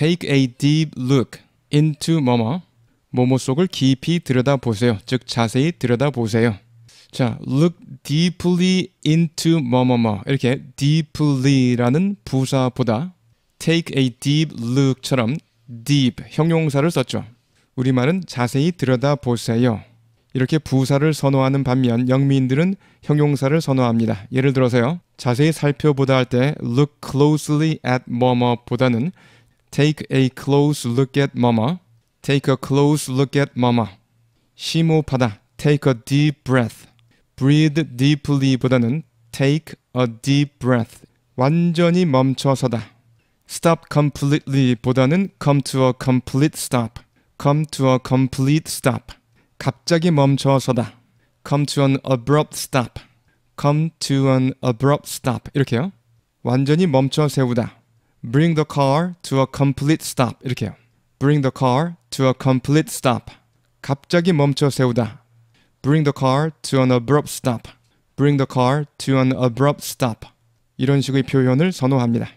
Take a deep look into 뭐뭐 뭐뭐 속을 깊이 들여다보세요. 즉 자세히 들여다보세요. 자, look deeply into 뭐뭐뭐 뭐. 이렇게 deeply라는 부사보다 take a deep look처럼 deep 형용사를 썼죠. 우리말은 자세히 들여다보세요. 이렇게 부사를 선호하는 반면 영미인들은 형용사를 선호합니다. 예를 들어서요. 자세히 살펴보다 할 때 look closely at 뭐뭐보다는 Take a close look at mama. Take a close look at mama. 심호흡하다. Take a deep breath. Breathe deeply 보다는 take a deep breath. 완전히 멈춰서다. Stop completely 보다는 come to a complete stop. Come to a complete stop. 갑자기 멈춰서다. Come to an abrupt stop. Come to an abrupt stop. 이렇게요. 완전히 멈춰 세우다. Bring the car to a complete stop. 이렇게요. Bring the car to a complete stop. 갑자기 멈춰 세우다. Bring the car to an abrupt stop. Bring the car to an abrupt stop. 이런 식의 표현을 선호합니다.